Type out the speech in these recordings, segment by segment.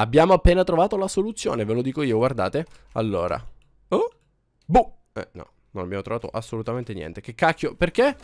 Abbiamo appena trovato la soluzione, ve lo dico io, guardate. Allora. Oh. Boh. Eh, no, non abbiamo trovato assolutamente niente. Che cacchio, perché?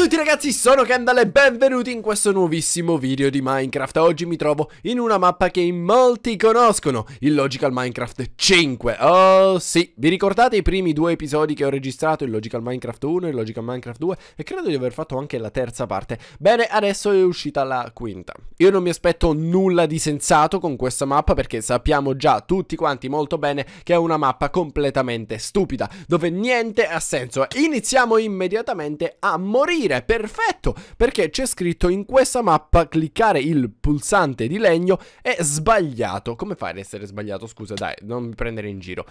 a tutti ragazzi, sono Kendall e benvenuti in questo nuovissimo video di Minecraft Oggi mi trovo in una mappa che in molti conoscono, il Logical Minecraft 5 Oh sì, vi ricordate i primi due episodi che ho registrato, il Logical Minecraft 1 e il Logical Minecraft 2 E credo di aver fatto anche la terza parte Bene, adesso è uscita la quinta Io non mi aspetto nulla di sensato con questa mappa perché sappiamo già tutti quanti molto bene che è una mappa completamente stupida Dove niente ha senso Iniziamo immediatamente a morire aprire, perfetto, perché c'è scritto in questa mappa cliccare il pulsante di legno è sbagliato. Come fai ad essere sbagliato? Scusa, dai, non mi prendere in giro.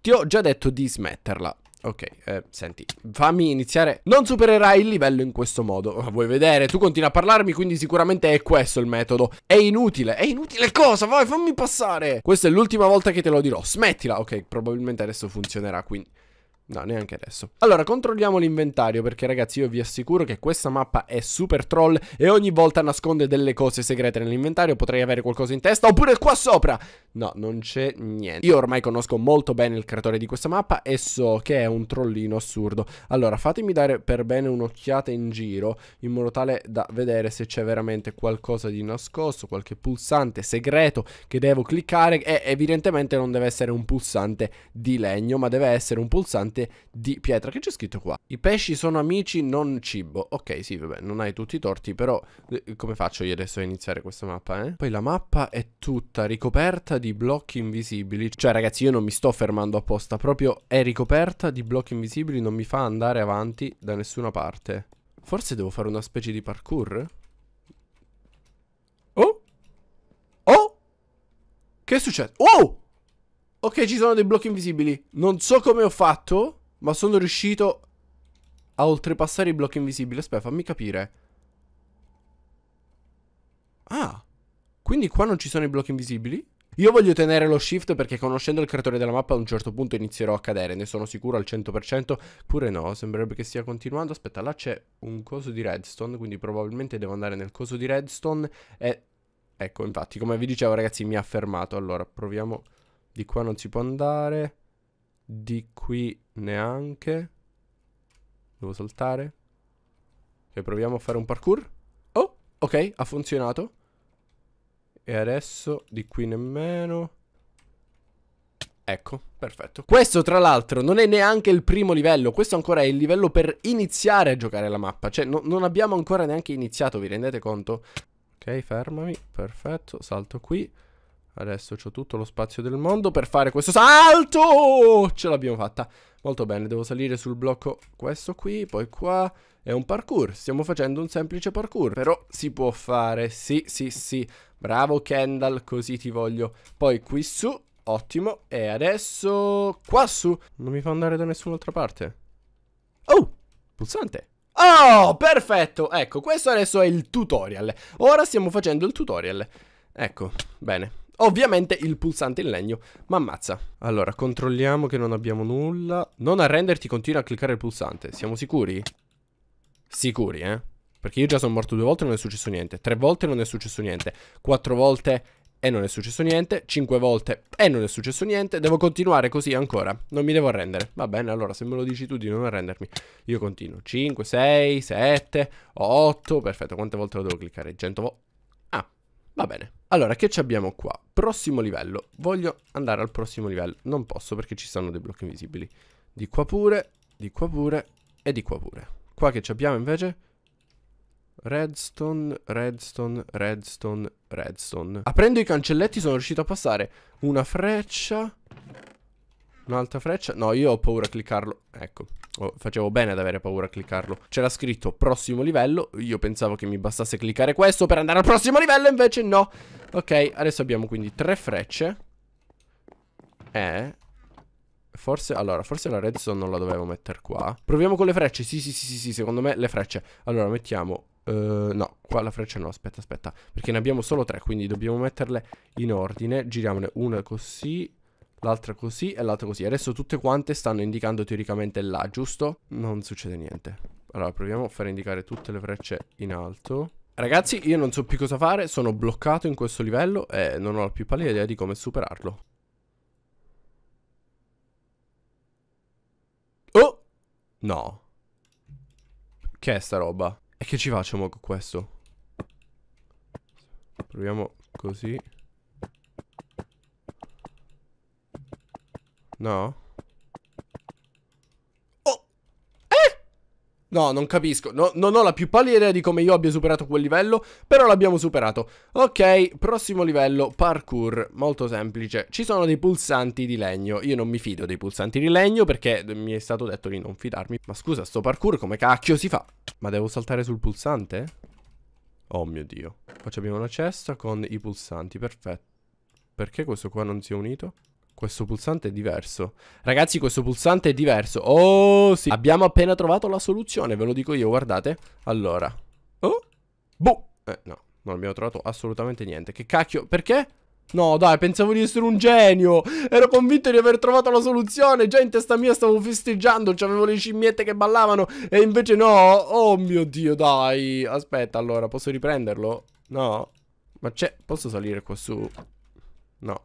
Ti ho già detto di smetterla. Ok, eh, senti, fammi iniziare. Non supererai il livello in questo modo. Ah, vuoi vedere? Tu continui a parlarmi, quindi sicuramente è questo il metodo. È inutile. È inutile cosa? Vai, fammi passare. Questa è l'ultima volta che te lo dirò. Smettila. Ok, probabilmente adesso funzionerà, quindi... No, neanche adesso. Allora, controlliamo l'inventario perché ragazzi io vi assicuro che questa mappa è super troll e ogni volta nasconde delle cose segrete nell'inventario. Potrei avere qualcosa in testa oppure qua sopra. No, non c'è niente. Io ormai conosco molto bene il creatore di questa mappa e so che è un trollino assurdo. Allora, fatemi dare per bene un'occhiata in giro in modo tale da vedere se c'è veramente qualcosa di nascosto, qualche pulsante segreto che devo cliccare e evidentemente non deve essere un pulsante di legno ma deve essere un pulsante monete di pietra. Che c'è scritto qua? I pesci sono amici, non cibo. Ok, sì, vabbè, non hai tutti i torti, però eh, come faccio io adesso a iniziare questa mappa, eh? Poi la mappa è tutta ricoperta di blocchi invisibili. Cioè, ragazzi, io non mi sto fermando apposta, proprio è ricoperta di blocchi invisibili, non mi fa andare avanti da nessuna parte. Forse devo fare una specie di parkour? Oh! Oh! Che è successo? Oh! Ok, ci sono dei blocchi invisibili. Non so come ho fatto, ma sono riuscito a oltrepassare i blocchi invisibili. Aspetta, fammi capire. Ah, quindi qua non ci sono i blocchi invisibili? Io voglio tenere lo shift perché conoscendo il creatore della mappa a un certo punto inizierò a cadere, ne sono sicuro al 100%, pure no, sembrerebbe che stia continuando. Aspetta, là c'è un coso di redstone, quindi probabilmente devo andare nel coso di redstone e... Ecco, infatti, come vi dicevo ragazzi, mi ha fermato. Allora, proviamo... Di qua non si può andare. Di qui neanche. Devo saltare. Ok, proviamo a fare un parkour. Oh, ok, ha funzionato. E adesso di qui nemmeno. Ecco, perfetto. Questo tra l'altro non è neanche il primo livello, questo ancora è il livello per iniziare a giocare la mappa, cioè no, non abbiamo ancora neanche iniziato, vi rendete conto? Ok, fermami, perfetto, salto qui. Adesso ho tutto lo spazio del mondo per fare questo salto! Ce l'abbiamo fatta. Molto bene, devo salire sul blocco questo qui, poi qua. È un parkour, stiamo facendo un semplice parkour, però si può fare, sì, sì, sì. Bravo Kendall, così ti voglio. Poi qui su, ottimo. E adesso qua su. Non mi fa andare da nessun'altra parte. Oh, pulsante. Oh, perfetto. Ecco, questo adesso è il tutorial. Ora stiamo facendo il tutorial. Ecco, bene. Ovviamente il pulsante in legno mi ammazza. Allora, controlliamo che non abbiamo nulla. Non arrenderti, continua a cliccare il pulsante. Siamo sicuri? Sicuri, eh? Perché io già sono morto due volte e non è successo niente. Tre volte non è successo niente. Quattro volte e non è successo niente. Cinque volte e non è successo niente. Devo continuare così ancora. Non mi devo arrendere. Va bene, allora se me lo dici tu di non arrendermi, io continuo. Cinque, sei, sette, otto. Perfetto, quante volte lo devo cliccare? 100 volte. Ah, va bene. Allora, che ci abbiamo qua? Prossimo livello. Voglio andare al prossimo livello. Non posso perché ci sono dei blocchi invisibili. Di qua pure, di qua pure e di qua pure. Qua che ci abbiamo invece? Redstone, redstone, redstone, redstone. Aprendo i cancelletti sono riuscito a passare una freccia. Un'altra freccia. No, io ho paura a cliccarlo. Ecco. Oh, facevo bene ad avere paura a cliccarlo. C'era scritto prossimo livello, io pensavo che mi bastasse cliccare questo per andare al prossimo livello, invece no. Ok, adesso abbiamo quindi tre frecce. e Forse, allora, forse la redstone non la dovevo mettere qua Proviamo con le frecce, sì, sì, sì, sì, sì secondo me le frecce Allora, mettiamo Uh, no, qua la freccia no, aspetta, aspetta Perché ne abbiamo solo tre, quindi dobbiamo metterle in ordine Giriamone una così l'altra così e l'altra così. Adesso tutte quante stanno indicando teoricamente là, giusto? Non succede niente. Allora, proviamo a far indicare tutte le frecce in alto. Ragazzi, io non so più cosa fare, sono bloccato in questo livello e non ho la più pallida idea di come superarlo. Oh! No. Che è sta roba? E che ci facciamo con questo? Proviamo così. No. Oh! Eh? No, non capisco. No, non ho la più pallida idea di come io abbia superato quel livello, però l'abbiamo superato. Ok, prossimo livello, parkour. Molto semplice. Ci sono dei pulsanti di legno. Io non mi fido dei pulsanti di legno perché mi è stato detto di non fidarmi. Ma scusa, sto parkour come cacchio si fa? Ma devo saltare sul pulsante? Oh mio Dio. Qua abbiamo una cesta con i pulsanti, perfetto. Perché questo qua non si è unito? Questo pulsante è diverso. Ragazzi, questo pulsante è diverso. Oh, sì. Abbiamo appena trovato la soluzione, ve lo dico io, guardate. Allora. Oh. Boh. Eh, no. Non abbiamo trovato assolutamente niente. Che cacchio? Perché? No, dai, pensavo di essere un genio. Ero convinto di aver trovato la soluzione. Già in testa mia stavo festeggiando. C'avevo le scimmiette che ballavano. E invece no. Oh mio dio, dai. Aspetta, allora, posso riprenderlo? No. Ma c'è. Posso salire qua su? No.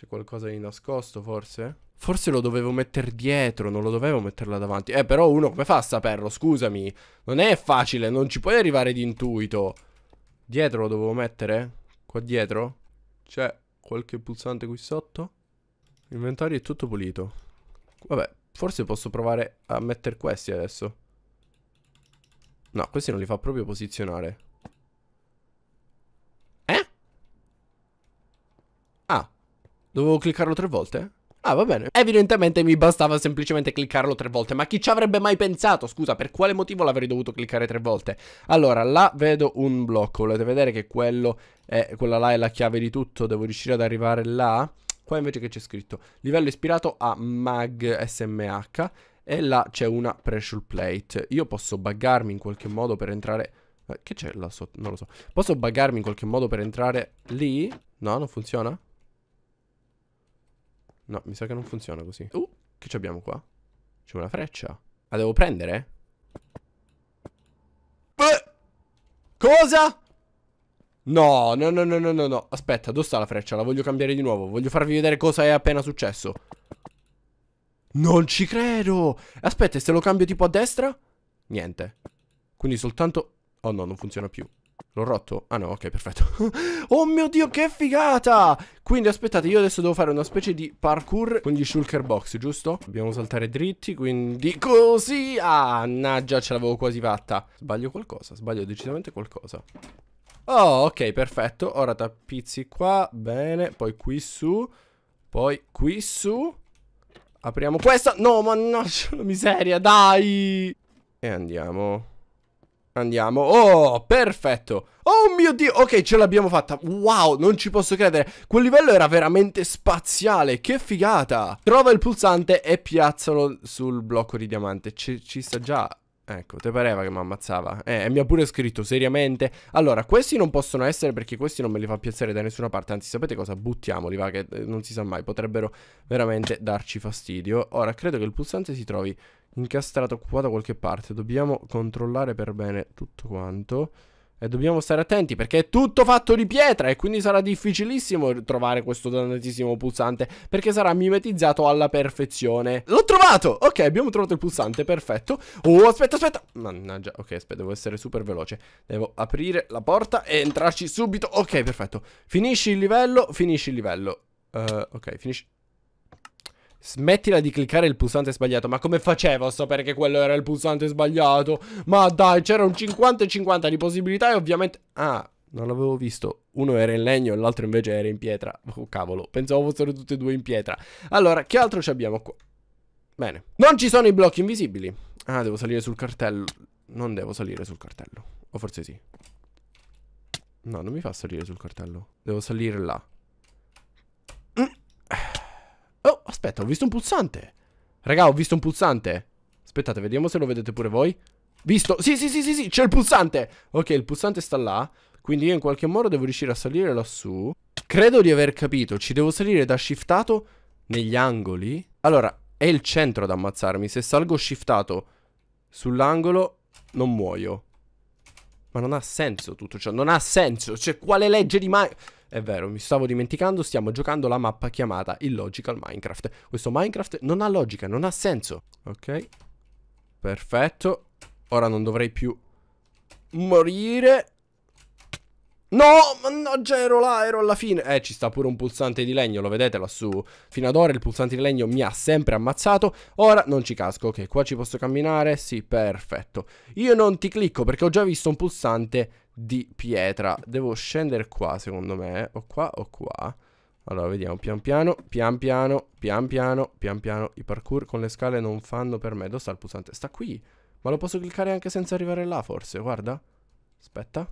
C'è qualcosa di nascosto, forse? Forse lo dovevo mettere dietro, non lo dovevo metterla davanti. Eh, però uno come fa a saperlo? Scusami. Non è facile, non ci puoi arrivare di intuito. Dietro lo dovevo mettere? Qua dietro? C'è qualche pulsante qui sotto? L'inventario è tutto pulito. Vabbè, forse posso provare a mettere questi adesso. No, questi non li fa proprio posizionare. Dovevo cliccarlo tre volte? Ah, va bene. Evidentemente mi bastava semplicemente cliccarlo tre volte, ma chi ci avrebbe mai pensato? Scusa, per quale motivo l'avrei dovuto cliccare tre volte? Allora, là vedo un blocco. Volete vedere che quello è, quella là è la chiave di tutto? Devo riuscire ad arrivare là? Qua invece che c'è scritto? Livello ispirato a mag SMH e là c'è una pressure plate. Io posso buggarmi in qualche modo per entrare... Eh, che c'è là sotto? Non lo so. Posso buggarmi in qualche modo per entrare lì? No, non funziona? No, mi sa che non funziona così. Uh, che abbiamo qua? C'è una freccia. La devo prendere? Beh, cosa? No, no, no, no, no, no, no. Aspetta, dove sta la freccia? La voglio cambiare di nuovo. Voglio farvi vedere cosa è appena successo. Non ci credo. Aspetta, se lo cambio tipo a destra? Niente. Quindi soltanto... Oh no, non funziona più. L'ho rotto? Ah no, ok, perfetto. oh mio Dio, che figata! Quindi aspettate, io adesso devo fare una specie di parkour con gli shulker box, giusto? Dobbiamo saltare dritti, quindi così! Ah, naggia, ce l'avevo quasi fatta. Sbaglio qualcosa, sbaglio decisamente qualcosa. Oh, ok, perfetto. Ora tappizzi qua, bene. Poi qui su, poi qui su. Apriamo questa. No, mannaggia la miseria, dai! E andiamo... Andiamo. Oh, perfetto. Oh mio Dio. Ok, ce l'abbiamo fatta. Wow, non ci posso credere. Quel livello era veramente spaziale. Che figata. Trova il pulsante e piazzalo sul blocco di diamante. ci, ci sta già... Ecco, te pareva che mi ammazzava. Eh, mi ha pure scritto, seriamente. Allora, questi non possono essere perché questi non me li fa piazzare da nessuna parte. Anzi, sapete cosa? Buttiamoli, va, che eh, non si sa mai. Potrebbero veramente darci fastidio. Ora, credo che il pulsante si trovi incastrato, qua da qualche parte. Dobbiamo controllare per bene tutto quanto. E dobbiamo stare attenti perché è tutto fatto di pietra e quindi sarà difficilissimo trovare questo dannatissimo pulsante perché sarà mimetizzato alla perfezione. L'ho trovato! Ok, abbiamo trovato il pulsante, perfetto. Oh, aspetta, aspetta! Mannaggia, ok, aspetta, devo essere super veloce. Devo aprire la porta e entrarci subito. Ok, perfetto. Finisci il livello, finisci il livello. Uh, ok, finisci... Smettila di cliccare il pulsante sbagliato. Ma come facevo a sapere che quello era il pulsante sbagliato? Ma dai, c'era un 50 50 di possibilità e ovviamente... Ah, non l'avevo visto. Uno era in legno e l'altro invece era in pietra. Oh, cavolo, pensavo fossero tutti e due in pietra. Allora, che altro ci abbiamo qua? Bene. Non ci sono i blocchi invisibili. Ah, devo salire sul cartello. Non devo salire sul cartello. O forse sì. No, non mi fa salire sul cartello. Devo salire là. Aspetta, ho visto un pulsante. Raga, ho visto un pulsante. Aspettate, vediamo se lo vedete pure voi. Visto. Sì, sì, sì, sì, sì, c'è il pulsante. Ok, il pulsante sta là. Quindi io in qualche modo devo riuscire a salire lassù. Credo di aver capito. Ci devo salire da shiftato negli angoli. Allora, è il centro ad ammazzarmi. Se salgo shiftato sull'angolo, non muoio. Ma non ha senso tutto ciò, non ha senso, cioè quale legge di Minecraft? È vero, mi stavo dimenticando, stiamo giocando la mappa chiamata Illogical Minecraft. Questo Minecraft non ha logica, non ha senso. Ok, perfetto. Ora non dovrei più morire. No, mannaggia, ero là, ero alla fine. Eh, ci sta pure un pulsante di legno, lo vedete lassù. Fino ad ora il pulsante di legno mi ha sempre ammazzato. Ora non ci casco. Ok, qua ci posso camminare? Sì, perfetto. Io non ti clicco perché ho già visto un pulsante di pietra. Devo scendere qua, secondo me. O qua o qua. Allora, vediamo, pian piano, pian piano, pian piano, pian piano. I parkour con le scale non fanno per me. Dove sta il pulsante? Sta qui. Ma lo posso cliccare anche senza arrivare là, forse. Guarda. Aspetta.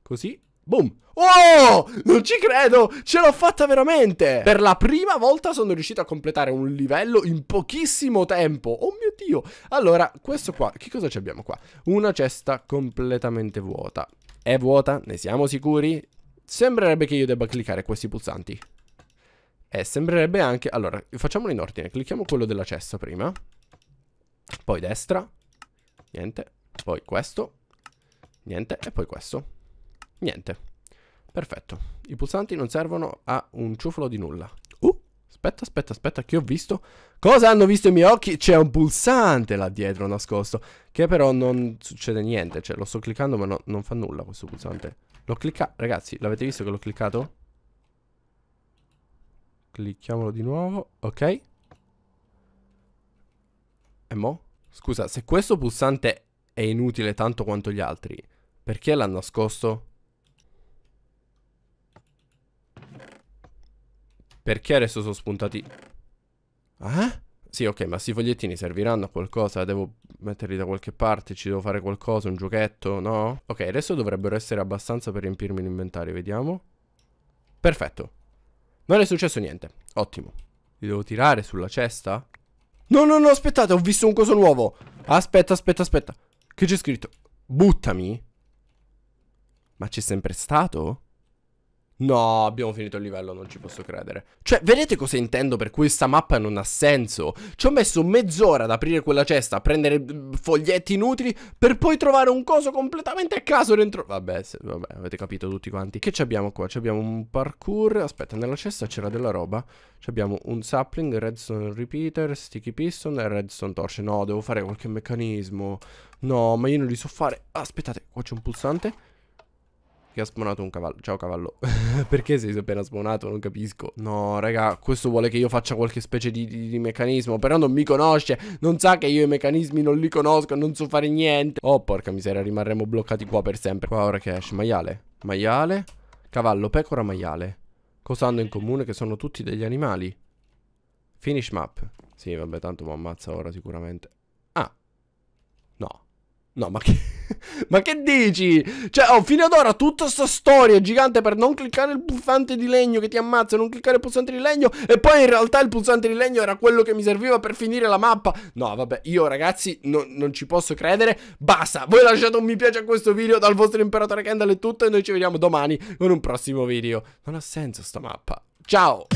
Così Boom! Oh! Non ci credo! Ce l'ho fatta veramente! Per la prima volta sono riuscito a completare un livello in pochissimo tempo! Oh mio Dio! Allora, questo qua... Che cosa ci abbiamo qua? Una cesta completamente vuota. È vuota? Ne siamo sicuri? Sembrerebbe che io debba cliccare questi pulsanti. E eh, sembrerebbe anche... Allora, facciamolo in ordine. Clicchiamo quello della cesta prima. Poi destra. Niente. Poi questo. Niente. E poi questo. Niente. Perfetto. I pulsanti non servono a un ciufolo di nulla. Uh, aspetta, aspetta, aspetta, che ho visto? Cosa hanno visto i miei occhi? C'è un pulsante là dietro nascosto. Che però non succede niente. Cioè, lo sto cliccando ma no, non fa nulla questo pulsante. L'ho cliccato. Ragazzi, l'avete visto che l'ho cliccato? Clicchiamolo di nuovo. Ok. E mo? Scusa, se questo pulsante è inutile tanto quanto gli altri, perché l'ha nascosto? Perché adesso sono spuntati? Eh? Sì, ok, ma questi fogliettini serviranno a qualcosa? Devo metterli da qualche parte? Ci devo fare qualcosa? Un giochetto? No? Ok, adesso dovrebbero essere abbastanza per riempirmi l'inventario, vediamo. Perfetto. Non è successo niente. Ottimo. Li devo tirare sulla cesta? No, no, no, aspettate, ho visto un coso nuovo. Aspetta, aspetta, aspetta. Che c'è scritto? Buttami? Ma c'è sempre stato? No, abbiamo finito il livello, non ci posso credere. Cioè, vedete cosa intendo per questa mappa non ha senso? Ci ho messo mezz'ora ad aprire quella cesta, a prendere mm, foglietti inutili, per poi trovare un coso completamente a caso dentro... Vabbè, se... vabbè, avete capito tutti quanti. Che abbiamo qua? Abbiamo un parkour... Aspetta, nella cesta c'era della roba. Ci abbiamo un sapling, redstone repeater, sticky piston e redstone torch. No, devo fare qualche meccanismo. No, ma io non li so fare. Aspettate, qua c'è un pulsante. Che ha spawnato un cavallo. Ciao cavallo. Perché sei appena spawnato? Non capisco. No, raga, questo vuole che io faccia qualche specie di, di, di, meccanismo. Però non mi conosce. Non sa che io i meccanismi non li conosco. Non so fare niente. Oh, porca miseria, rimarremo bloccati qua per sempre. Qua ora che esce. Maiale. Maiale. Cavallo, pecora, maiale. Cosa hanno in comune? Che sono tutti degli animali. Finish map. Sì, vabbè, tanto mi ammazza ora sicuramente. No, ma che... ma che dici? Cioè, oh, fino ad ora tutta questa storia gigante per non cliccare il pulsante di legno che ti ammazza, non cliccare il pulsante di legno e poi in realtà il pulsante di legno era quello che mi serviva per finire la mappa. No, vabbè, io ragazzi no, non ci posso credere. Basta, voi lasciate un mi piace a questo video dal vostro imperatore Kendall è tutto e noi ci vediamo domani con un prossimo video. Non ha senso sta mappa. Ciao!